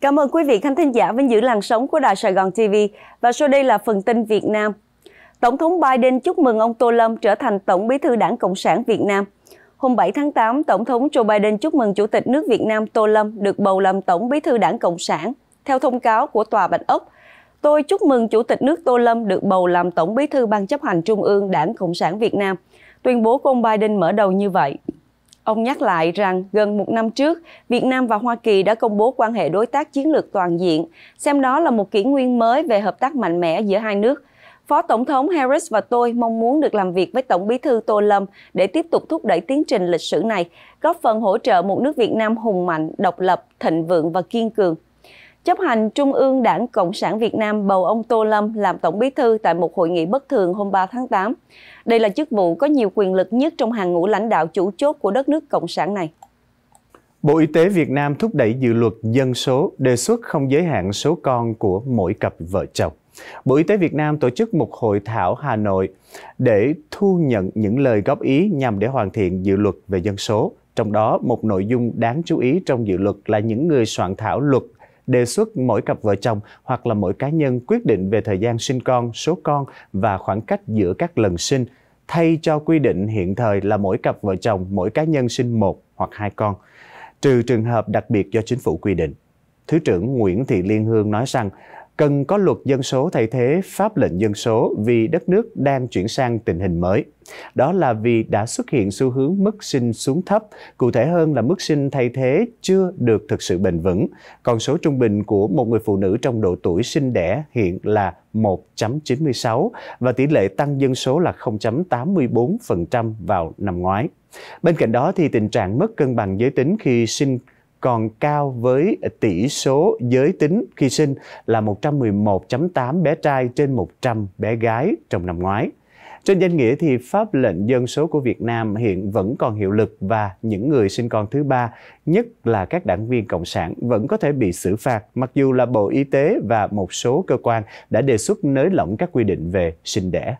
Cảm ơn quý vị khán thính giả vẫn giữ làn sóng của Đài Sài Gòn TV và sau đây là phần tin Việt Nam. Tổng thống Biden chúc mừng ông Tô Lâm trở thành Tổng bí thư Đảng Cộng sản Việt Nam. Hôm 7 tháng 8, Tổng thống Joe Biden chúc mừng Chủ tịch nước Việt Nam Tô Lâm được bầu làm Tổng bí thư Đảng Cộng sản. Theo thông cáo của Tòa Bạch Ốc, tôi chúc mừng Chủ tịch nước Tô Lâm được bầu làm Tổng bí thư Ban chấp hành Trung ương Đảng Cộng sản Việt Nam. Tuyên bố của ông Biden mở đầu như vậy. Ông nhắc lại rằng gần một năm trước, Việt Nam và Hoa Kỳ đã công bố quan hệ đối tác chiến lược toàn diện, xem đó là một kỷ nguyên mới về hợp tác mạnh mẽ giữa hai nước. Phó Tổng thống Harris và tôi mong muốn được làm việc với Tổng bí thư Tô Lâm để tiếp tục thúc đẩy tiến trình lịch sử này, góp phần hỗ trợ một nước Việt Nam hùng mạnh, độc lập, thịnh vượng và kiên cường chấp hành Trung ương Đảng Cộng sản Việt Nam bầu ông Tô Lâm làm Tổng bí thư tại một hội nghị bất thường hôm 3 tháng 8. Đây là chức vụ có nhiều quyền lực nhất trong hàng ngũ lãnh đạo chủ chốt của đất nước Cộng sản này. Bộ Y tế Việt Nam thúc đẩy dự luật dân số, đề xuất không giới hạn số con của mỗi cặp vợ chồng. Bộ Y tế Việt Nam tổ chức một hội thảo Hà Nội để thu nhận những lời góp ý nhằm để hoàn thiện dự luật về dân số. Trong đó, một nội dung đáng chú ý trong dự luật là những người soạn thảo luật đề xuất mỗi cặp vợ chồng hoặc là mỗi cá nhân quyết định về thời gian sinh con, số con và khoảng cách giữa các lần sinh, thay cho quy định hiện thời là mỗi cặp vợ chồng mỗi cá nhân sinh một hoặc hai con, trừ trường hợp đặc biệt do chính phủ quy định. Thứ trưởng Nguyễn Thị Liên Hương nói rằng cần có luật dân số thay thế pháp lệnh dân số vì đất nước đang chuyển sang tình hình mới. Đó là vì đã xuất hiện xu hướng mức sinh xuống thấp, cụ thể hơn là mức sinh thay thế chưa được thực sự bền vững. Con số trung bình của một người phụ nữ trong độ tuổi sinh đẻ hiện là 1.96 và tỷ lệ tăng dân số là 0.84% vào năm ngoái. Bên cạnh đó thì tình trạng mất cân bằng giới tính khi sinh còn cao với tỷ số giới tính khi sinh là 111.8 bé trai trên 100 bé gái trong năm ngoái. Trên danh nghĩa thì pháp lệnh dân số của Việt Nam hiện vẫn còn hiệu lực và những người sinh con thứ ba, nhất là các đảng viên cộng sản vẫn có thể bị xử phạt, mặc dù là Bộ Y tế và một số cơ quan đã đề xuất nới lỏng các quy định về sinh đẻ.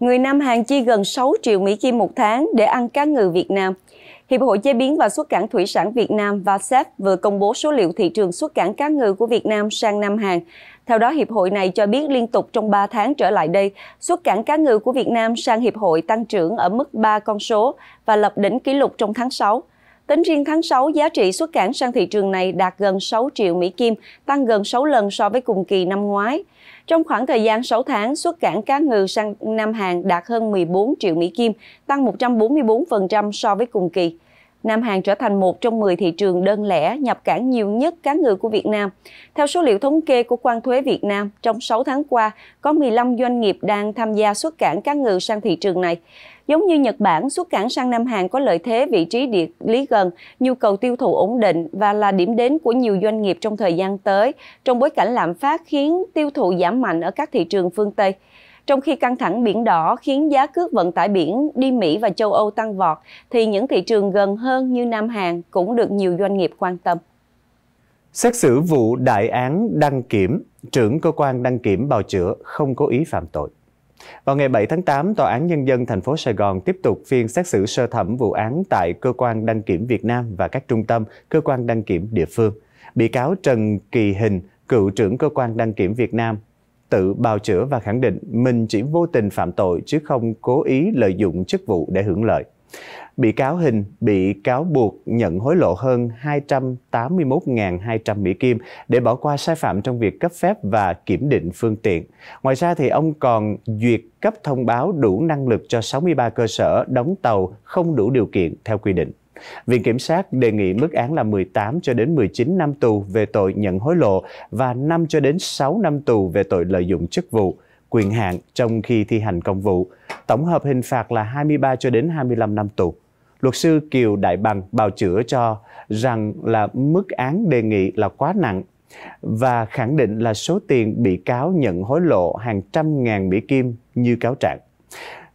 Người Nam Hàn chi gần 6 triệu Mỹ Kim một tháng để ăn cá ngừ Việt Nam – Hiệp hội Chế biến và Xuất cảng Thủy sản Việt Nam VASEP vừa công bố số liệu thị trường xuất cảng cá ngừ của Việt Nam sang Nam Hàn. Theo đó, Hiệp hội này cho biết liên tục trong 3 tháng trở lại đây, xuất cảng cá ngừ của Việt Nam sang Hiệp hội tăng trưởng ở mức 3 con số và lập đỉnh kỷ lục trong tháng 6. Tính riêng tháng 6, giá trị xuất cảng sang thị trường này đạt gần 6 triệu Mỹ Kim, tăng gần 6 lần so với cùng kỳ năm ngoái. Trong khoảng thời gian 6 tháng, xuất cảng cá ngừ sang Nam Hàn đạt hơn 14 triệu Mỹ Kim, tăng 144% so với cùng kỳ. Nam Hàn trở thành một trong 10 thị trường đơn lẻ nhập cảng nhiều nhất cá ngừ của Việt Nam. Theo số liệu thống kê của quan thuế Việt Nam, trong 6 tháng qua, có 15 doanh nghiệp đang tham gia xuất cảng cá ngừ sang thị trường này. Giống như Nhật Bản, xuất cảng sang Nam Hàn có lợi thế vị trí địa lý gần, nhu cầu tiêu thụ ổn định và là điểm đến của nhiều doanh nghiệp trong thời gian tới, trong bối cảnh lạm phát khiến tiêu thụ giảm mạnh ở các thị trường phương Tây. Trong khi căng thẳng biển đỏ khiến giá cước vận tải biển đi Mỹ và châu Âu tăng vọt, thì những thị trường gần hơn như Nam Hàn cũng được nhiều doanh nghiệp quan tâm. Xét xử vụ đại án đăng kiểm, trưởng cơ quan đăng kiểm bào chữa không có ý phạm tội. Vào ngày 7 tháng 8, Tòa án Nhân dân thành phố Sài Gòn tiếp tục phiên xét xử sơ thẩm vụ án tại Cơ quan Đăng kiểm Việt Nam và các trung tâm, cơ quan đăng kiểm địa phương. Bị cáo Trần Kỳ Hình, cựu trưởng Cơ quan Đăng kiểm Việt Nam tự bào chữa và khẳng định mình chỉ vô tình phạm tội chứ không cố ý lợi dụng chức vụ để hưởng lợi. Bị cáo Hình bị cáo buộc nhận hối lộ hơn 281.200 Mỹ Kim để bỏ qua sai phạm trong việc cấp phép và kiểm định phương tiện. Ngoài ra thì ông còn duyệt cấp thông báo đủ năng lực cho 63 cơ sở đóng tàu không đủ điều kiện theo quy định. Viện Kiểm sát đề nghị mức án là 18 cho đến 19 năm tù về tội nhận hối lộ và 5 cho đến 6 năm tù về tội lợi dụng chức vụ, quyền hạn trong khi thi hành công vụ. Tổng hợp hình phạt là 23 cho đến 25 năm tù. Luật sư Kiều Đại Bằng bào chữa cho rằng là mức án đề nghị là quá nặng và khẳng định là số tiền bị cáo nhận hối lộ hàng trăm ngàn Mỹ Kim như cáo trạng.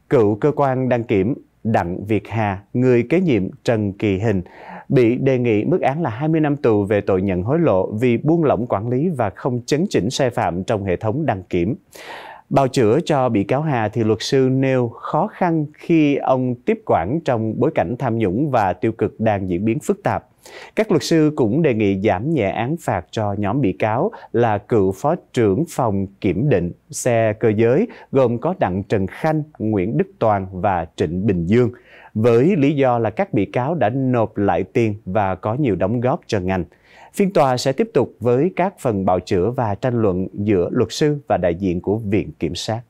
Cựu cơ quan đăng kiểm Đặng Việt Hà, người kế nhiệm Trần Kỳ Hình, bị đề nghị mức án là 20 năm tù về tội nhận hối lộ vì buông lỏng quản lý và không chấn chỉnh sai phạm trong hệ thống đăng kiểm. Bào chữa cho bị cáo Hà thì luật sư nêu khó khăn khi ông tiếp quản trong bối cảnh tham nhũng và tiêu cực đang diễn biến phức tạp. Các luật sư cũng đề nghị giảm nhẹ án phạt cho nhóm bị cáo là cựu phó trưởng phòng kiểm định xe cơ giới gồm có Đặng Trần Khanh, Nguyễn Đức Toàn và Trịnh Bình Dương với lý do là các bị cáo đã nộp lại tiền và có nhiều đóng góp cho ngành. Phiên tòa sẽ tiếp tục với các phần bào chữa và tranh luận giữa luật sư và đại diện của Viện Kiểm sát.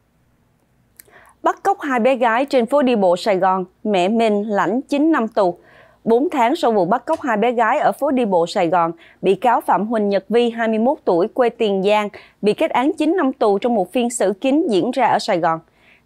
Bắt cóc hai bé gái trên phố đi bộ Sài Gòn, mẹ Minh lãnh 9 năm tù. 4 tháng sau vụ bắt cóc hai bé gái ở phố đi bộ Sài Gòn, bị cáo Phạm Huỳnh Nhật Vi, 21 tuổi, quê Tiền Giang, bị kết án 9 năm tù trong một phiên xử kín diễn ra ở Sài Gòn.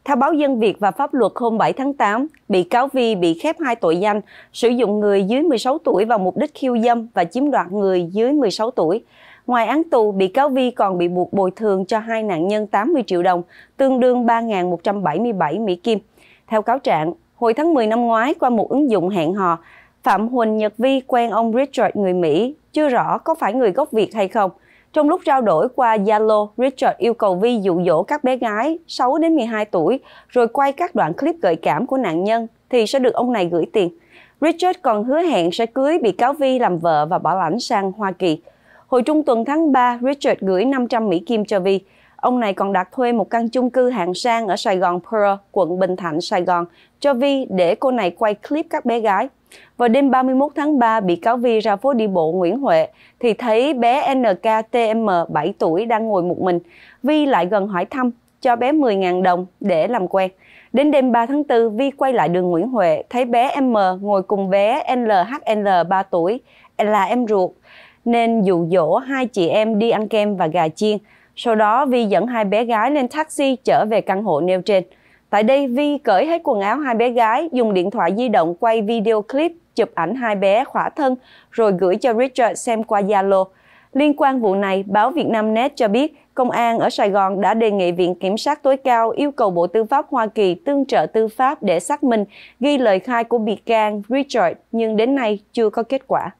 Theo báo Dân Việt và Pháp luật hôm 7 tháng 8, bị cáo Vi bị khép hai tội danh sử dụng người dưới 16 tuổi vào mục đích khiêu dâm và chiếm đoạt người dưới 16 tuổi. Ngoài án tù, bị cáo Vi còn bị buộc bồi thường cho hai nạn nhân 80 triệu đồng, tương đương 3.177 Mỹ Kim. Theo cáo trạng, hồi tháng 10 năm ngoái qua một ứng dụng hẹn hò, Phạm Huỳnh Nhật Vi quen ông Richard người Mỹ, chưa rõ có phải người gốc Việt hay không – trong lúc trao đổi qua Zalo, Richard yêu cầu Vi dụ dỗ các bé gái 6 đến 12 tuổi rồi quay các đoạn clip gợi cảm của nạn nhân thì sẽ được ông này gửi tiền. Richard còn hứa hẹn sẽ cưới bị cáo Vi làm vợ và bảo lãnh sang Hoa Kỳ. Hồi trung tuần tháng 3, Richard gửi 500 Mỹ Kim cho Vi. Ông này còn đặt thuê một căn chung cư hạng sang ở Sài Gòn Pearl, quận Bình Thạnh, Sài Gòn, cho Vi để cô này quay clip các bé gái. Vào đêm 31 tháng 3, bị cáo Vi ra phố đi bộ Nguyễn Huệ thì thấy bé NKTM 7 tuổi đang ngồi một mình. Vi lại gần hỏi thăm, cho bé 10.000 đồng để làm quen. Đến đêm 3 tháng 4, Vi quay lại đường Nguyễn Huệ, thấy bé M ngồi cùng bé LHL 3 tuổi, là em ruột, nên dụ dỗ hai chị em đi ăn kem và gà chiên. Sau đó, Vi dẫn hai bé gái lên taxi trở về căn hộ nêu trên. Tại đây, Vi cởi hết quần áo hai bé gái, dùng điện thoại di động quay video clip chụp ảnh hai bé khỏa thân rồi gửi cho Richard xem qua Zalo. Liên quan vụ này, báo Việt Nam Net cho biết công an ở Sài Gòn đã đề nghị Viện Kiểm sát tối cao yêu cầu Bộ Tư pháp Hoa Kỳ tương trợ tư pháp để xác minh ghi lời khai của bị can Richard nhưng đến nay chưa có kết quả.